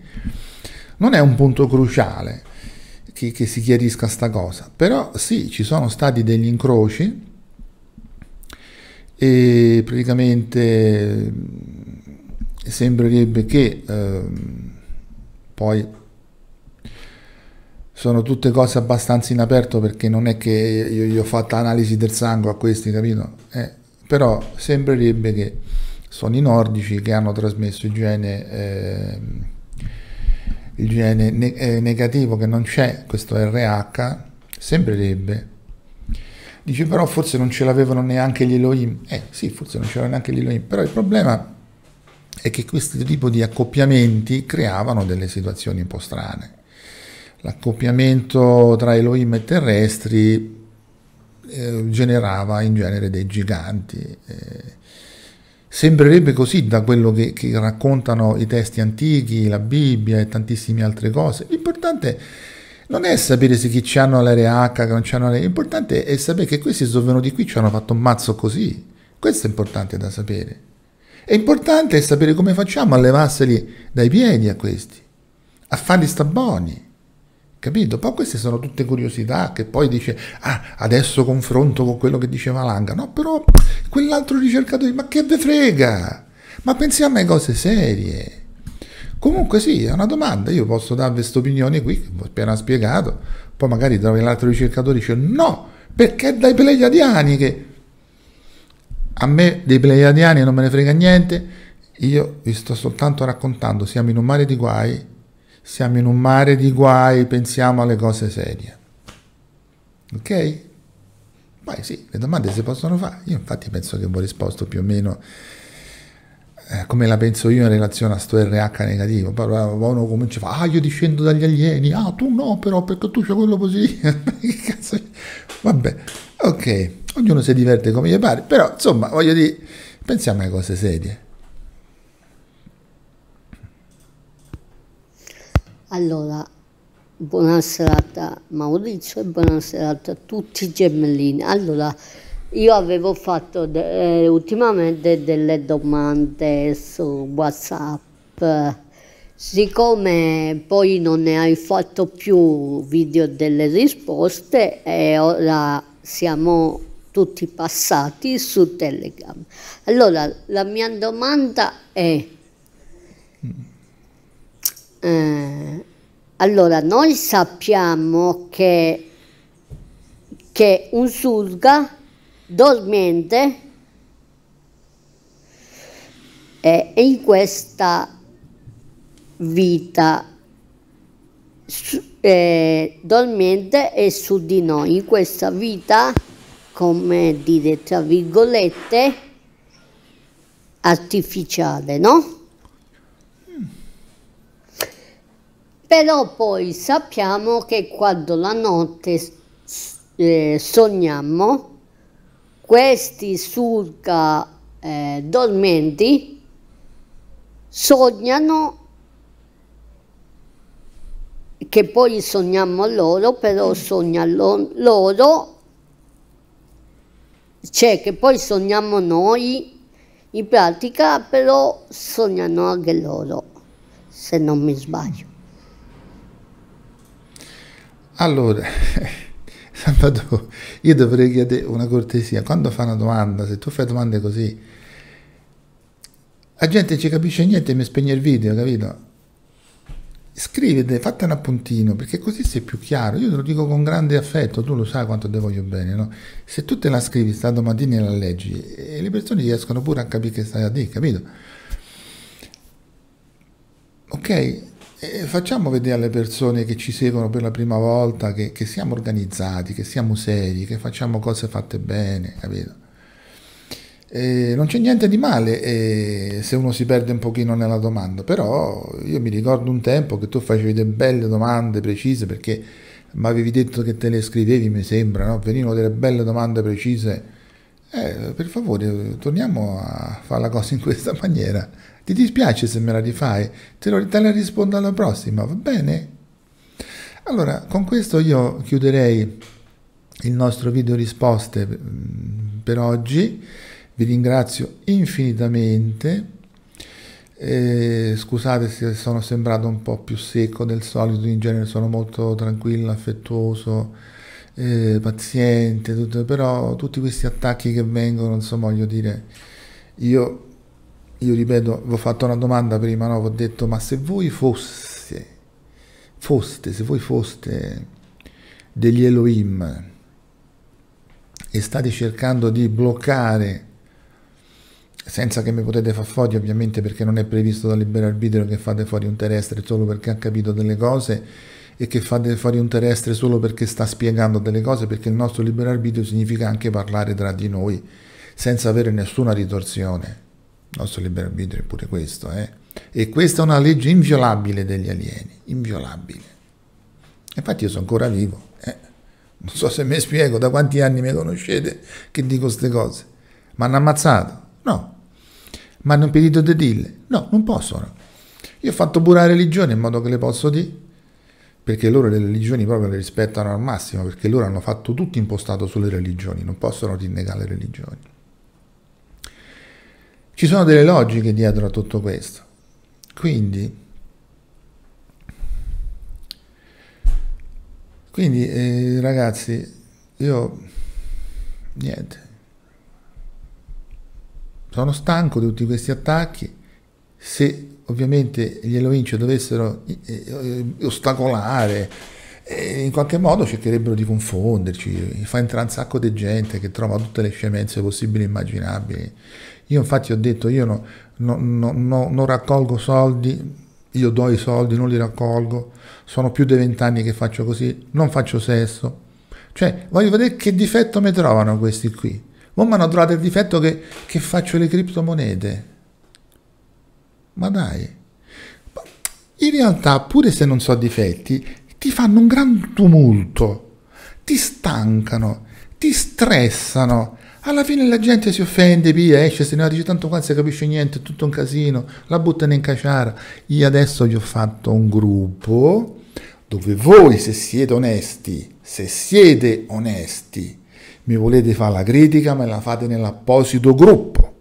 non è un punto cruciale che, che si chiarisca sta cosa, però sì, ci sono stati degli incroci e praticamente e sembrerebbe che ehm, poi sono tutte cose abbastanza in aperto perché non è che io gli ho fatto analisi del sangue a questi, capito? Eh, però sembrerebbe che sono i nordici che hanno trasmesso igiene, eh, igiene ne- eh, negativo, che non c'è questo RH, sembrerebbe. Dice però forse non ce l'avevano neanche gli Elohim. Eh sì, forse non ce l'avevano neanche gli Elohim, però il problema è che questo tipo di accoppiamenti creavano delle situazioni un po' strane. L'accoppiamento tra Elohim e terrestri eh, generava in genere dei giganti. Eh, Sembrerebbe così da quello che, che, raccontano i testi antichi, la Bibbia e tantissime altre cose. L'importante non è sapere se chi c'hanno l'area H, che non c'hanno l'area l'importante è sapere che questi sono venuti qui ci hanno fatto un mazzo così. Questo è importante da sapere. È importante sapere come facciamo a levarseli dai piedi a questi, a farli sta buoni. Capito? Poi queste sono tutte curiosità che poi dice, ah, adesso confronto con quello che diceva Langa. No, però quell'altro ricercatore, ma che ve frega? Ma pensiamo alle cose serie. Comunque sì, è una domanda, io posso darvi questa opinione qui, che ho appena spiegato, poi magari trovi l'altro ricercatore e dice no, perché dai pleiadiani che a me dei pleiadiani non me ne frega niente, io vi sto soltanto raccontando, siamo in un mare di guai, siamo in un mare di guai, pensiamo alle cose serie. Ok? Poi sì, le domande si possono fare, io infatti penso che ho risposto più o meno eh, come la penso io in relazione a sto RH negativo, poi uno comincia a fare, ah io discendo dagli alieni, ah tu no però perché tu c'è quello positivo, (laughs) vabbè. Ok, ognuno si diverte come gli pare, però insomma, voglio dire, pensiamo alle cose serie. Allora, buonasera a Maurizio e buonasera a tutti i gemellini. Allora, io avevo fatto eh, ultimamente delle domande su WhatsApp. Siccome poi non ne hai fatto più video delle risposte e eh, ora siamo tutti passati su Telegram. Allora, la mia domanda è... Eh, allora, noi sappiamo che, che un surga dormente è in questa vita su, eh, dormiente e su di noi. In questa vita, come dire, tra virgolette, artificiale, no? Però poi sappiamo che quando la notte eh, sogniamo, questi surca eh, dormenti sognano che poi sogniamo a loro, però mm. sogna lo, loro, cioè che poi sogniamo noi, in pratica però sognano anche loro, se non mi sbaglio. Allora, (laughs) Salvatore, io dovrei chiedere una cortesia, quando fa una domanda, se tu fai domande così, la gente ci capisce niente e mi spegne il video, capito? scrivete, fate un appuntino, perché così sei più chiaro. Io te lo dico con grande affetto, tu lo sai quanto te voglio bene, no? Se tu te la scrivi sta domattina e la leggi, e eh, le persone riescono pure a capire che stai a dire, capito? Ok? E facciamo vedere alle persone che ci seguono per la prima volta che, che siamo organizzati, che siamo seri, che facciamo cose fatte bene, capito? E non c'è niente di male se uno si perde un pochino nella domanda, però io mi ricordo un tempo che tu facevi delle belle domande precise perché mi avevi detto che te le scrivevi, mi sembra, no? venivano delle belle domande precise. Eh, per favore, torniamo a fare la cosa in questa (laughs) maniera. Ti dispiace se me la rifai? Te, lo, te la rispondo alla prossima, va bene? Allora, con questo io chiuderei il nostro video risposte mm, per oggi vi ringrazio infinitamente. Eh, scusate se sono sembrato un po' più secco del solito, in genere sono molto tranquillo, affettuoso, eh, paziente, tutto, però tutti questi attacchi che vengono, insomma, voglio dire, io, io ripeto, vi ho fatto una domanda prima, no? vi ho detto, ma se voi foste, foste, se voi foste degli Elohim e state cercando di bloccare senza che mi potete far fuori ovviamente perché non è previsto dal libero arbitrio che fate fuori un terrestre solo perché ha capito delle cose e che fate fuori un terrestre solo perché sta spiegando delle cose perché il nostro libero arbitrio significa anche parlare tra di noi senza avere nessuna ritorsione il nostro libero arbitrio è pure questo eh? e questa è una legge inviolabile degli alieni inviolabile infatti io sono ancora vivo eh? non so se mi spiego da quanti anni mi conoscete che dico queste cose mi hanno ammazzato ma hanno impedito di dirle. No, non possono. Io ho fatto pure la religione in modo che le posso dire perché loro le religioni proprio le rispettano al massimo, perché loro hanno fatto tutto impostato sulle religioni, non possono rinnegare le religioni. Ci sono delle logiche dietro a tutto questo, quindi, quindi eh, ragazzi, io niente, sono stanco di tutti questi attacchi, se ovviamente gli Elohim ci dovessero eh, eh, ostacolare, eh, in qualche modo cercherebbero di confonderci, fa entrare un sacco di gente che trova tutte le scemenze possibili e immaginabili. Io infatti ho detto, io no, no, no, non raccolgo soldi, io do i soldi, non li raccolgo, sono più di vent'anni che faccio così, non faccio sesso. Cioè, voglio vedere che difetto mi trovano questi qui. Mo' mi hanno trovato il difetto che, che faccio le criptomonete. Ma dai. In realtà, pure se non so difetti, ti fanno un gran tumulto, ti stancano, ti stressano. Alla fine la gente si offende, via, esce, se ne va, dice tanto qua non si capisce niente, è tutto un casino, la buttano in caciara. Io adesso gli ho fatto un gruppo dove voi, se siete onesti, se siete onesti, mi volete fare la critica, me la fate nell'apposito gruppo.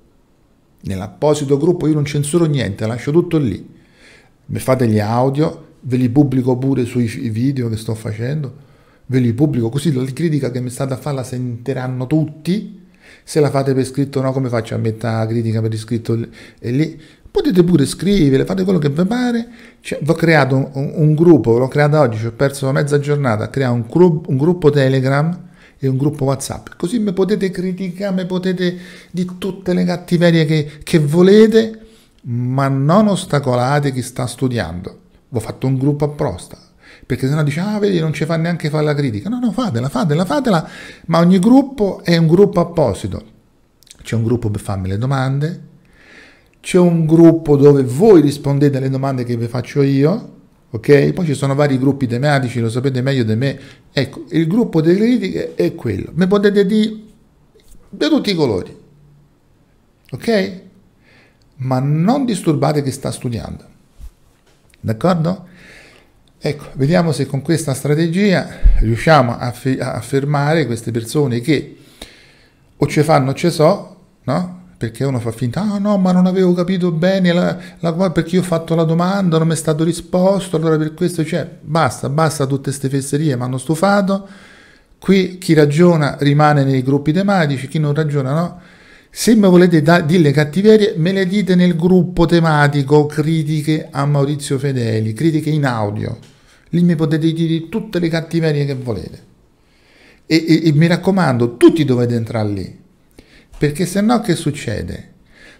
Nell'apposito gruppo io non censuro niente, lascio tutto lì. Mi fate gli audio, ve li pubblico pure sui video che sto facendo, ve li pubblico così la critica che mi state a fare la sentiranno tutti. Se la fate per scritto no, come faccio a mettere la critica per iscritto e lì? Potete pure scrivere, fate quello che vi pare. Cioè, ho creato un, un, un gruppo, l'ho creato oggi, ci ho perso mezza giornata a creare un, un gruppo Telegram e un gruppo WhatsApp. Così mi potete criticare, mi potete di tutte le cattiverie che, che volete, ma non ostacolate chi sta studiando. Ho fatto un gruppo apposta, perché sennò dice, ah vedi, non ci fa neanche fare la critica. No, no, fatela, fatela, fatela, ma ogni gruppo è un gruppo apposito. C'è un gruppo per farmi le domande, c'è un gruppo dove voi rispondete alle domande che vi faccio io, ok? Poi ci sono vari gruppi tematici, lo sapete meglio di me. Ecco, il gruppo delle critiche è quello. Mi potete dire di tutti i colori, ok? Ma non disturbate chi sta studiando, d'accordo? Ecco, vediamo se con questa strategia riusciamo a, fermare queste persone che o ce fanno o ce so, no? perché uno fa finta, ah no, ma non avevo capito bene la, la, perché io ho fatto la domanda, non mi è stato risposto, allora per questo, cioè, basta, basta tutte queste fesserie, mi hanno stufato. Qui chi ragiona rimane nei gruppi tematici, chi non ragiona no. Se mi volete da- dire cattiverie, me le dite nel gruppo tematico critiche a Maurizio Fedeli, critiche in audio. Lì mi potete dire tutte le cattiverie che volete. e, e, e mi raccomando, tutti dovete entrare lì perché se no che succede?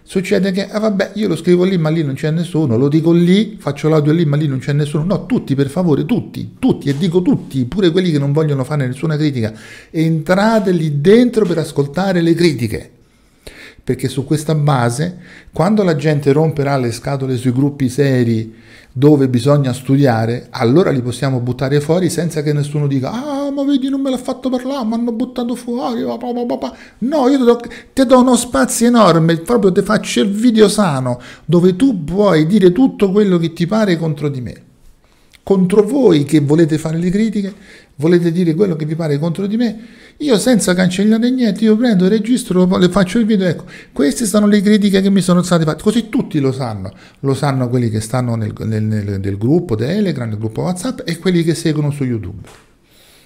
Succede che, ah vabbè, io lo scrivo lì ma lì non c'è nessuno, lo dico lì, faccio l'audio lì ma lì non c'è nessuno. No, tutti per favore, tutti, tutti, e dico tutti, pure quelli che non vogliono fare nessuna critica, entrate lì dentro per ascoltare le critiche perché su questa base, quando la gente romperà le scatole sui gruppi seri dove bisogna studiare, allora li possiamo buttare fuori senza che nessuno dica ah ma vedi non me l'ha fatto parlare, mi hanno buttato fuori, no io ti do, ti do uno spazio enorme, proprio ti faccio il video sano dove tu puoi dire tutto quello che ti pare contro di me contro voi che volete fare le critiche, volete dire quello che vi pare contro di me, io senza cancellare niente, io prendo, registro, le faccio il video, ecco, queste sono le critiche che mi sono state fatte, così tutti lo sanno, lo sanno quelli che stanno nel, nel, nel, nel gruppo Telegram, nel gruppo Whatsapp e quelli che seguono su YouTube.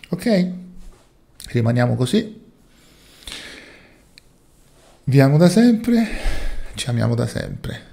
Ok? Rimaniamo così. Vi amo da sempre, ci amiamo da sempre.